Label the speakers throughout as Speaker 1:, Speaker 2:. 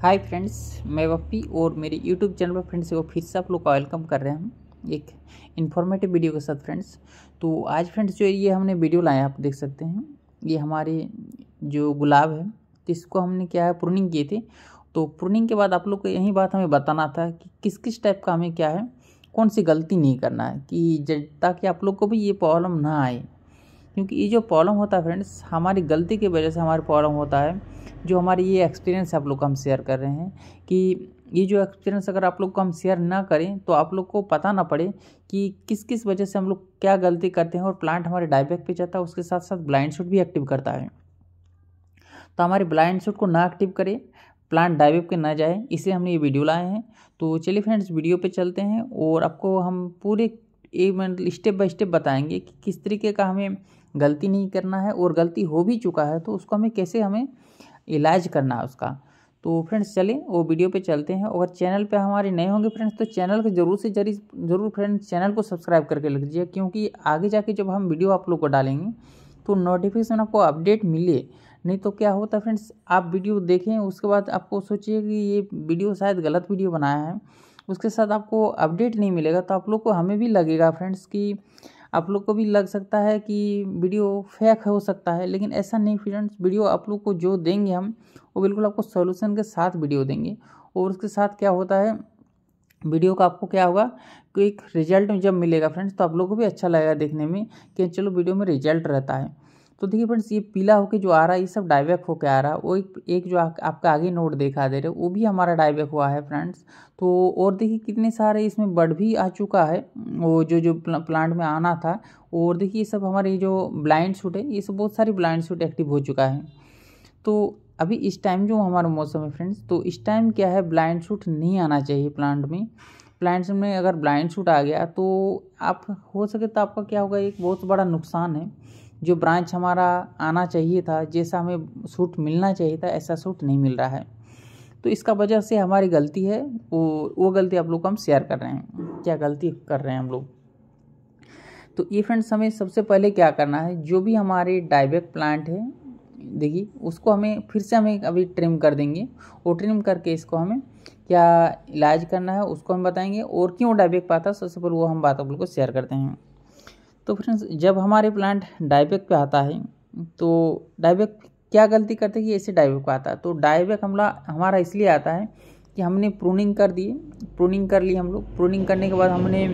Speaker 1: hi friends मैं वप्पी और मेरे यूट्यूब चैनल पर फ्रेंड्स वो फिर से आप लोग का वेलकम कर रहे हैं हम एक इन्फॉर्मेटिव वीडियो के साथ फ्रेंड्स तो आज फ्रेंड्स जो ये हमने वीडियो लाया आप देख सकते हैं ये हमारे जो गुलाब है तो इसको हमने क्या है प्रूनिंग किए थे तो प्रूनिंग के बाद आप लोग को यही बात हमें बताना था कि किस किस टाइप का हमें क्या है कौन सी गलती नहीं करना है कि ताकि आप लोग को भी ये प्रॉब्लम ना आए क्योंकि ये जो प्रॉब्लम होता है फ्रेंड्स हमारी गलती की वजह से हमारा प्रॉब्लम होता है जो हमारे ये एक्सपीरियंस आप लोग को हम शेयर कर रहे हैं कि ये जो एक्सपीरियंस अगर आप लोग को हम शेयर ना करें तो आप लोग को पता ना पड़े कि किस किस वजह से हम लोग क्या गलती करते हैं और प्लांट हमारे डाइबैक पे जाता है उसके साथ साथ ब्लाइंड शूट भी एक्टिव करता है तो हमारे ब्लाइंड शूट को ना एक्टिव करें प्लांट डाइबैक के ना जाए इसलिए हमने ये वीडियो लाए हैं तो चलिए फ्रेंड्स वीडियो पर चलते हैं और आपको हम पूरे एक स्टेप बाय स्टेप बताएंगे कि किस तरीके का हमें गलती नहीं करना है और गलती हो भी चुका है तो उसको हमें कैसे हमें इलाज करना है उसका तो फ्रेंड्स चलें वो वीडियो पे चलते हैं अगर चैनल पे हमारे नए होंगे फ्रेंड्स तो चैनल को जरूर से जरी जरूर फ्रेंड्स चैनल को सब्सक्राइब करके लग दीजिए क्योंकि आगे जाके जब हम वीडियो आप लोग को डालेंगे तो नोटिफिकेशन आपको अपडेट मिले नहीं तो क्या होता फ्रेंड्स आप वीडियो देखें उसके बाद आपको सोचिए कि ये वीडियो शायद गलत वीडियो बनाया है उसके साथ आपको अपडेट नहीं मिलेगा तो आप लोग को हमें भी लगेगा फ्रेंड्स कि आप लोग को भी लग सकता है कि वीडियो फेक हो सकता है लेकिन ऐसा नहीं फ्रेंड्स वीडियो आप लोग को जो देंगे हम वो बिल्कुल आपको सोल्यूशन के साथ वीडियो देंगे और उसके साथ क्या होता है वीडियो का आपको क्या होगा कि एक रिजल्ट जब मिलेगा फ्रेंड्स तो आप लोग को भी अच्छा लगेगा देखने में कि चलो वीडियो में रिजल्ट रहता है तो देखिए फ्रेंड्स ये पीला होके जो आ रहा है ये सब डाइवेक होके आ रहा है वो एक एक जो आ, आपका आगे नोट देखा दे रहे वो भी हमारा डाइवेक हुआ है फ्रेंड्स तो और देखिए कितने सारे इसमें बर्ड भी आ चुका है वो जो जो प्लांट में आना था और देखिए ये सब हमारे जो ब्लाइंड शूट है ये सब बहुत सारी ब्लाइंड शूट एक्टिव हो चुका है तो अभी इस टाइम जो हमारा मौसम है फ्रेंड्स तो इस टाइम क्या है ब्लाइंड शूट नहीं आना चाहिए प्लांट में प्लांट्स में अगर ब्लाइंड शूट आ गया तो आप हो सके तो आपका क्या होगा एक बहुत बड़ा नुकसान है जो ब्रांच हमारा आना चाहिए था जैसा हमें सूट मिलना चाहिए था ऐसा सूट नहीं मिल रहा है तो इसका वजह से हमारी गलती है वो वो गलती आप लोग को हम शेयर कर रहे हैं क्या गलती कर रहे हैं हम लोग तो ये फ्रेंड्स हमें सबसे पहले क्या करना है जो भी हमारे डाइबेक प्लांट है देखिए उसको हमें फिर से हमें अभी ट्रिम कर देंगे वो ट्रिम करके इसको हमें क्या इलाज करना है उसको हम बताएंगे और क्यों डायबेक पाता सबसे पहले वो हम बात आप लोग को शेयर करते हैं तो फ्रेंड्स जब हमारे प्लांट डाइबैक पे आता है तो डाइबैक क्या गलती करते हैं कि ऐसे डाइबैक आता है तो डाइबैक हमला हमारा इसलिए आता है कि हमने प्रूनिंग कर दिए प्रूनिंग कर ली हम लोग प्रूनिंग करने के बाद हमने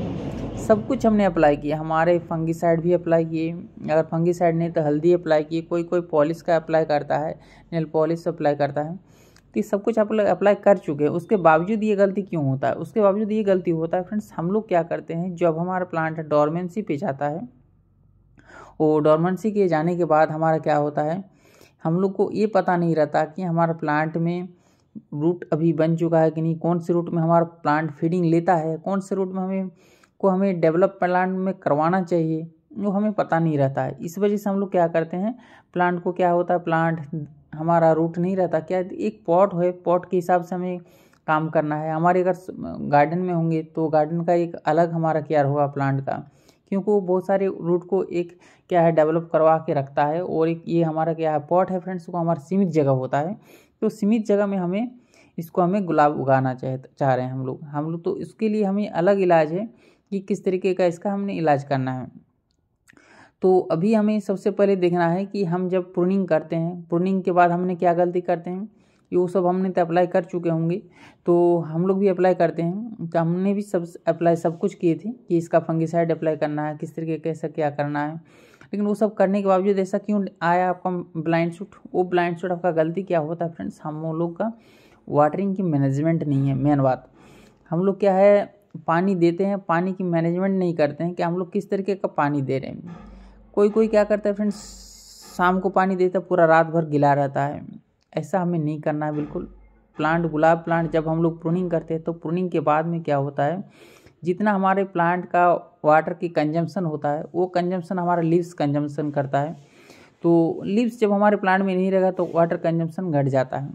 Speaker 1: सब कुछ हमने अप्लाई किया हमारे फंगीसाइड भी अप्लाई किए अगर फंगीसाइड नहीं तो हल्दी अप्लाई किए कोई कोई पॉलिश का अप्लाई करता है नेल पॉलिश अप्लाई करता है तो ये सब कुछ आप लोग अप्लाई कर चुके हैं उसके बावजूद ये गलती क्यों होता है उसके बावजूद ये गलती होता है फ्रेंड्स हम लोग क्या करते हैं जब हमारा प्लांट डॉर्मेंसी पे जाता है वो डॉर्मेंसी के जाने के बाद हमारा क्या होता है हम लोग को ये पता नहीं रहता कि हमारा प्लांट में रूट अभी बन चुका है कि नहीं कौन से रूट में हमारा प्लांट फीडिंग लेता है कौन से रूट में हमें को हमें डेवलप प्लांट में करवाना चाहिए वो हमें पता नहीं रहता है इस वजह से हम लोग क्या करते हैं प्लांट को क्या होता है प्लांट हमारा रूट नहीं रहता क्या एक पॉट है पॉट के हिसाब से हमें काम करना है हमारे अगर गार्डन में होंगे तो गार्डन का एक अलग हमारा केयर होगा प्लांट का क्योंकि वो बहुत सारे रूट को एक क्या है डेवलप करवा के रखता है और एक ये हमारा क्या है पॉट है फ्रेंड्स को हमारा सीमित जगह होता है तो सीमित जगह में हमें इसको हमें गुलाब उगाना चाह चाह रहे हैं हम लोग हम लोग तो इसके लिए हमें अलग इलाज है कि किस तरीके का इसका हमने इलाज करना है तो अभी हमें सबसे पहले देखना है कि हम जब प्रूनिंग करते हैं प्रूनिंग के बाद हमने क्या गलती करते हैं ये वो सब हमने तो अप्लाई कर चुके होंगे तो हम लोग भी अप्लाई करते हैं तो हमने भी सब अप्लाई सब कुछ किए थे कि इसका फंगिसाइड अप्लाई करना है किस तरीके कैसा क्या करना है लेकिन वो सब करने के बावजूद ऐसा क्यों आया आपका ब्लाइंड शूट वो ब्लाइंड शूट आपका गलती क्या होता है फ्रेंड्स हम लोग का वाटरिंग की मैनेजमेंट नहीं है मेन बात हम लोग क्या है पानी देते हैं पानी की मैनेजमेंट नहीं करते हैं कि हम लोग किस तरीके का पानी दे रहे हैं कोई कोई क्या करता है फ्रेंड्स शाम को पानी देता है पूरा रात भर गिला रहता है ऐसा हमें नहीं करना है बिल्कुल प्लांट गुलाब प्लांट जब हम लोग प्रूनिंग करते हैं तो प्रूनिंग के बाद में क्या होता है जितना हमारे प्लांट का वाटर की कंजम्पशन होता है वो कंजम्पशन हमारा लीव्स कंजम्पशन करता है तो लीव्स जब हमारे प्लांट में नहीं रहेगा तो वाटर कंजम्पशन घट जाता है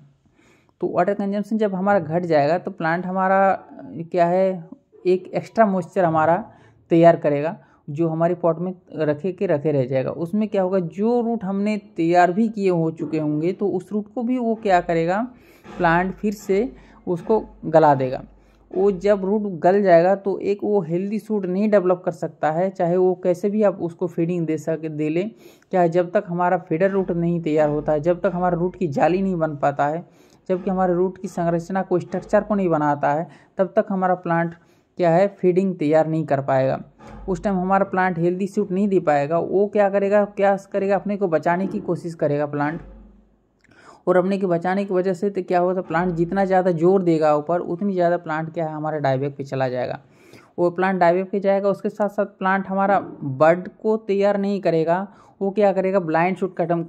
Speaker 1: तो वाटर कंजम्पशन जब हमारा घट जाएगा तो प्लांट हमारा क्या है एक एक्स्ट्रा मॉइस्चर हमारा तैयार करेगा जो हमारे पॉट में रखे के रखे रह जाएगा उसमें क्या होगा जो रूट हमने तैयार भी किए हो चुके होंगे तो उस रूट को भी वो क्या करेगा प्लांट फिर से उसको गला देगा वो जब रूट गल जाएगा तो एक वो हेल्दी सूट नहीं डेवलप कर सकता है चाहे वो कैसे भी आप उसको फीडिंग दे सके दे लें चाहे जब तक हमारा फीडर रूट नहीं तैयार होता है जब तक हमारा रूट की जाली नहीं बन पाता है जबकि हमारे रूट की संरचना को स्ट्रक्चर को नहीं बनाता है तब तक हमारा प्लांट क्या है फीडिंग तैयार नहीं कर पाएगा उस टाइम हमारा प्लांट हेल्दी सूट नहीं दे पाएगा वो क्या करेगा क्या करेगा अपने को बचाने की कोशिश करेगा प्लांट और अपने के बचाने की वजह से तो क्या होगा प्लांट जितना ज़्यादा जोर देगा ऊपर उतनी ज़्यादा प्लांट क्या है हमारे डायबेक पे चला जाएगा वो प्लांट डायबेक पे जाएगा उसके साथ साथ प्लांट हमारा बर्ड को तैयार नहीं करेगा वो क्या करेगा ब्लाइंड शूट कटम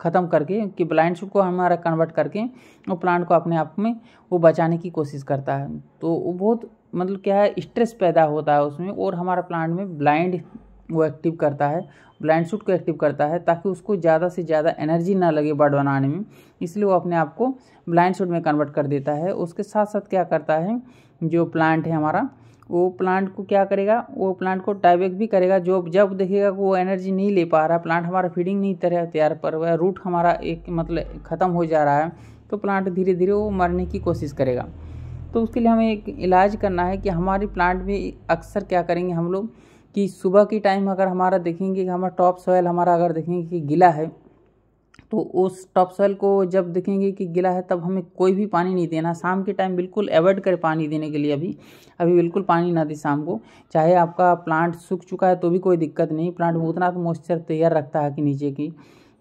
Speaker 1: ख़त्म करके कि ब्लाइंड शूट को हमारा कन्वर्ट करके वो प्लांट को अपने आप में वो बचाने की कोशिश करता है तो वो बहुत मतलब क्या है स्ट्रेस पैदा होता है उसमें और हमारा प्लांट में ब्लाइंड वो एक्टिव करता है ब्लाइंड शूट को एक्टिव करता है ताकि उसको ज़्यादा से ज़्यादा एनर्जी ना लगे बर्ड बनाने में इसलिए वो अपने आप को ब्लाइंड शूट में कन्वर्ट कर देता है उसके साथ साथ क्या करता है जो प्लांट है हमारा वो प्लांट को क्या करेगा वो प्लांट को टाइबैक भी करेगा जो जब देखेगा वो एनर्जी नहीं ले पा रहा प्लांट हमारा फीडिंग नहीं तरह तैयार पर हुआ है रूट हमारा एक मतलब ख़त्म हो जा रहा है तो प्लांट धीरे धीरे वो मरने की कोशिश करेगा तो उसके लिए हमें एक इलाज करना है कि हमारे प्लांट में अक्सर क्या करेंगे हम लोग कि सुबह की टाइम अगर हमारा देखेंगे कि हमारा टॉप सॉयल हमारा अगर देखेंगे कि गीला है तो उस टॉप सॉइल को जब देखेंगे कि गिला है तब हमें कोई भी पानी नहीं देना शाम के टाइम बिल्कुल अवॉइड करें पानी देने के लिए अभी अभी बिल्कुल पानी ना दें शाम को चाहे आपका प्लांट सूख चुका है तो भी कोई दिक्कत नहीं प्लांट उतना तो मॉइस्चर तैयार रखता है कि नीचे की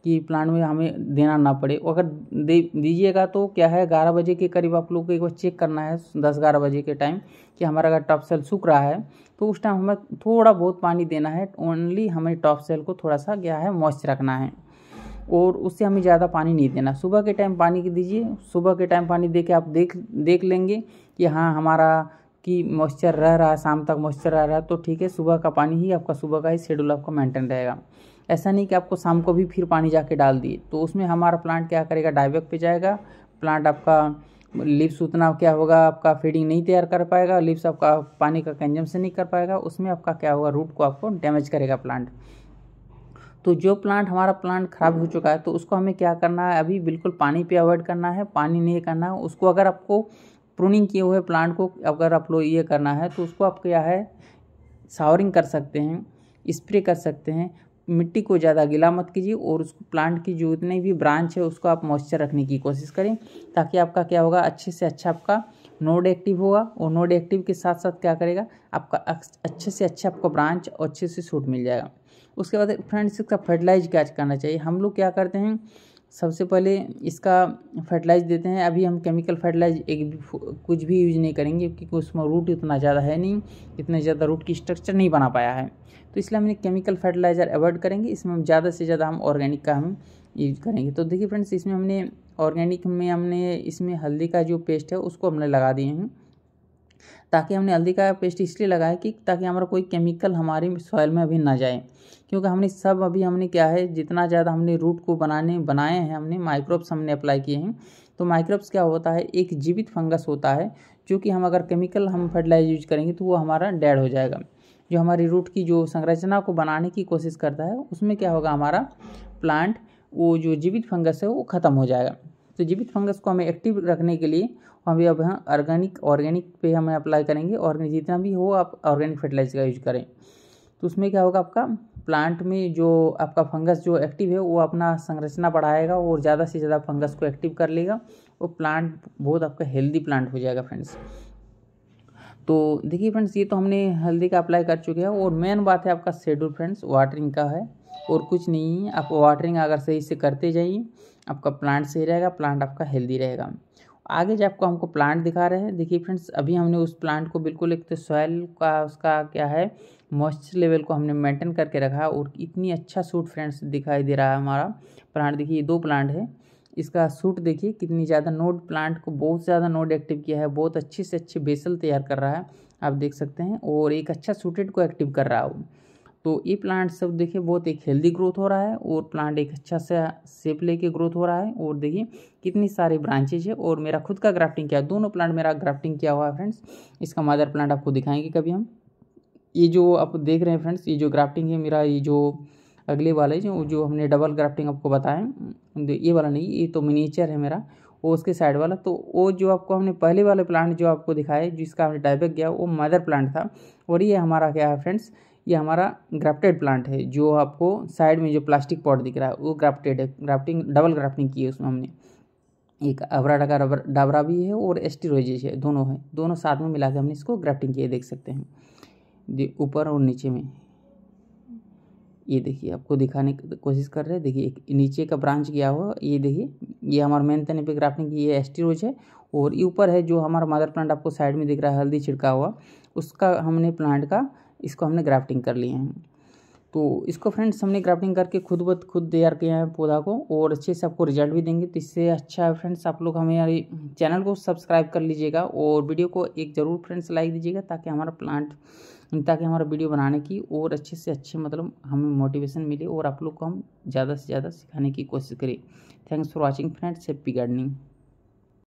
Speaker 1: कि प्लांट में हमें देना ना पड़े अगर दे दीजिएगा तो क्या है ग्यारह बजे के करीब आप लोग को एक बार चेक करना है दस ग्यारह बजे के टाइम कि हमारा अगर टॉप सेल सूख रहा है तो उस टाइम हमें थोड़ा बहुत पानी देना है ओनली हमें टॉप सेल को थोड़ा सा क्या है मॉइस्ट रखना है और उससे हमें ज़्यादा पानी नहीं देना सुबह के टाइम पानी की दीजिए सुबह के टाइम पानी दे के आप देख देख लेंगे कि हाँ हमारा कि मॉइस्चर रह रहा है शाम तक मॉइस्चर रह रहा है तो ठीक है सुबह का पानी ही आपका सुबह का ही शेड्यूल आपका मेंटेन रहेगा ऐसा नहीं कि आपको शाम को भी फिर पानी जाके डाल दिए तो उसमें हमारा प्लांट क्या करेगा डाइवेक पे जाएगा प्लांट आपका लिप्स उतना क्या होगा आपका फीडिंग नहीं तैयार कर पाएगा लिप्स आपका पानी का कंजम्पन नहीं कर पाएगा उसमें आपका क्या होगा रूट को आपको डैमेज करेगा प्लांट तो जो प्लांट हमारा प्लांट ख़राब हो चुका है तो उसको हमें क्या करना है अभी बिल्कुल पानी पे अवॉइड करना है पानी नहीं करना है उसको अगर आपको प्रूनिंग किए हुए प्लांट को अगर आप लोग ये करना है तो उसको आप क्या है सावरिंग कर सकते हैं स्प्रे कर सकते हैं मिट्टी को ज़्यादा गिला मत कीजिए और उसको प्लांट की जो इतनी भी ब्रांच है उसको आप मॉइस्चर रखने की कोशिश करें ताकि आपका क्या होगा अच्छे से अच्छा आपका नोड एक्टिव होगा और नोड एक्टिव के साथ साथ क्या करेगा आपका अच्छे से अच्छा आपको ब्रांच और अच्छे से सूट मिल जाएगा उसके बाद फ्रेंड्स इसका फर्टिलाइज क्या करना चाहिए हम लोग क्या करते हैं सबसे पहले इसका फर्टिलाइज देते हैं अभी हम केमिकल फर्टिलाइज एक भी, कुछ भी यूज नहीं करेंगे क्योंकि उसमें रूट इतना ज़्यादा है नहीं इतना ज़्यादा रूट की स्ट्रक्चर नहीं बना पाया है तो इसलिए हमने केमिकल फर्टिलाइज़र अवॉइड करेंगे इसमें हम ज़्यादा से ज़्यादा हम ऑर्गेनिक का हम यूज करेंगे तो देखिए फ्रेंड्स इसमें हमने ऑर्गेनिक में हमने इसमें हल्दी का जो पेस्ट है उसको हमने लगा दिए हैं ताकि हमने हल्दी का पेस्ट इसलिए लगाया कि ताकि हमारा कोई केमिकल हमारी सॉइल में अभी ना जाए क्योंकि हमने सब अभी हमने क्या है जितना ज़्यादा हमने रूट को बनाने बनाए हैं हमने माइक्रोब्स हमने अप्लाई किए हैं तो माइक्रोब्स क्या होता है एक जीवित फंगस होता है जो कि हम अगर केमिकल हम फर्टिलाइज यूज करेंगे तो वो हमारा डेड हो जाएगा जो हमारी रूट की जो संरचना को बनाने की कोशिश करता है उसमें क्या होगा हमारा प्लांट वो जो जीवित फंगस है वो ख़त्म हो जाएगा तो जीवित फंगस को हमें एक्टिव रखने के लिए हम भी अब यहाँ ऑर्गेनिक ऑर्गेनिक पे हमें अप्लाई करेंगे ऑर्गेनिक जितना भी हो आप ऑर्गेनिक फर्टिलाइजर का यूज करें तो उसमें क्या होगा आपका प्लांट में जो आपका फंगस जो एक्टिव है वो अपना संरचना बढ़ाएगा और ज़्यादा से ज़्यादा फंगस को एक्टिव कर लेगा और प्लांट बहुत आपका हेल्दी प्लांट हो जाएगा फ्रेंड्स तो देखिए फ्रेंड्स ये तो हमने हल्दी का अप्लाई कर चुके हैं और मेन बात है आपका शेड्यूल फ्रेंड्स वाटरिंग का है और कुछ नहीं है आप वाटरिंग अगर सही से करते जाइए आपका प्लांट सही रहेगा प्लांट आपका हेल्दी रहेगा आगे जो आपको हमको प्लांट दिखा रहे हैं देखिए फ्रेंड्स अभी हमने उस प्लांट को बिल्कुल एक तो सॉयल का उसका क्या है मॉइस्चर लेवल को हमने मेंटेन करके रखा और इतनी अच्छा सूट फ्रेंड्स दिखाई दे रहा है हमारा प्लांट देखिए दो प्लांट है इसका सूट देखिए कितनी ज़्यादा नोड प्लांट को बहुत ज़्यादा नोड एक्टिव किया है बहुत अच्छी से अच्छी बेसल तैयार कर रहा है आप देख सकते हैं और एक अच्छा सूटेड को एक्टिव कर रहा है तो ये प्लांट सब देखिए बहुत एक हेल्दी ग्रोथ हो रहा है और प्लांट एक अच्छा सा सेप लेके ग्रोथ हो रहा है और देखिए कितनी सारी ब्रांचेज है और मेरा खुद का ग्राफ्टिंग किया दोनों प्लांट मेरा ग्राफ्टिंग किया हुआ है फ्रेंड्स इसका मदर प्लांट आपको दिखाएंगे कभी हम ये जो आप देख रहे हैं फ्रेंड्स ये जो ग्राफ्टिंग है मेरा ये जो अगले वाले जो जो हमने डबल ग्राफ्टिंग आपको बताया ये वाला नहीं ये तो मिनीचर है मेरा वो उसके साइड वाला तो वो जो आपको हमने पहले वाले प्लांट जो आपको दिखाए जिसका हमने डाइबेक गया वो मदर प्लांट था और ये हमारा क्या है फ्रेंड्स ये हमारा ग्राफ्टेड प्लांट है जो आपको साइड में जो प्लास्टिक पॉट दिख रहा है वो ग्राफ्टेड है ग्राफ्टिंग डबल ग्राफ्टिंग की है उसमें हमने एक अबरा डगा डाबरा भी है और एस्टिरोजिस है दोनों है दोनों साथ में मिला के हमने इसको ग्राफ्टिंग किए देख सकते हैं ऊपर और नीचे में ये देखिए आपको दिखाने की कोशिश कर रहे हैं देखिए एक नीचे का ब्रांच गया हुआ ये देखिए ये हमारा मेन तने पे ग्राफ्टिंग की ये एस्टीरोज है और ये ऊपर है जो हमारा मदर प्लांट आपको साइड में दिख रहा है हल्दी छिड़का हुआ उसका हमने प्लांट का इसको हमने ग्राफ्टिंग कर लिए हैं तो इसको फ्रेंड्स हमने ग्राफ्टिंग करके खुद ब खुद तैयार किया है पौधा को और अच्छे से आपको रिजल्ट भी देंगे तो इससे अच्छा है फ्रेंड्स आप लोग हमारे चैनल को सब्सक्राइब कर लीजिएगा और वीडियो को एक ज़रूर फ्रेंड्स लाइक दीजिएगा ताकि हमारा प्लांट ताकि हमारा वीडियो बनाने की और अच्छे से अच्छे मतलब हमें मोटिवेशन मिले और आप लोग को हम ज़्यादा से ज़्यादा सिखाने की कोशिश करें thanks for watching friends happy gardening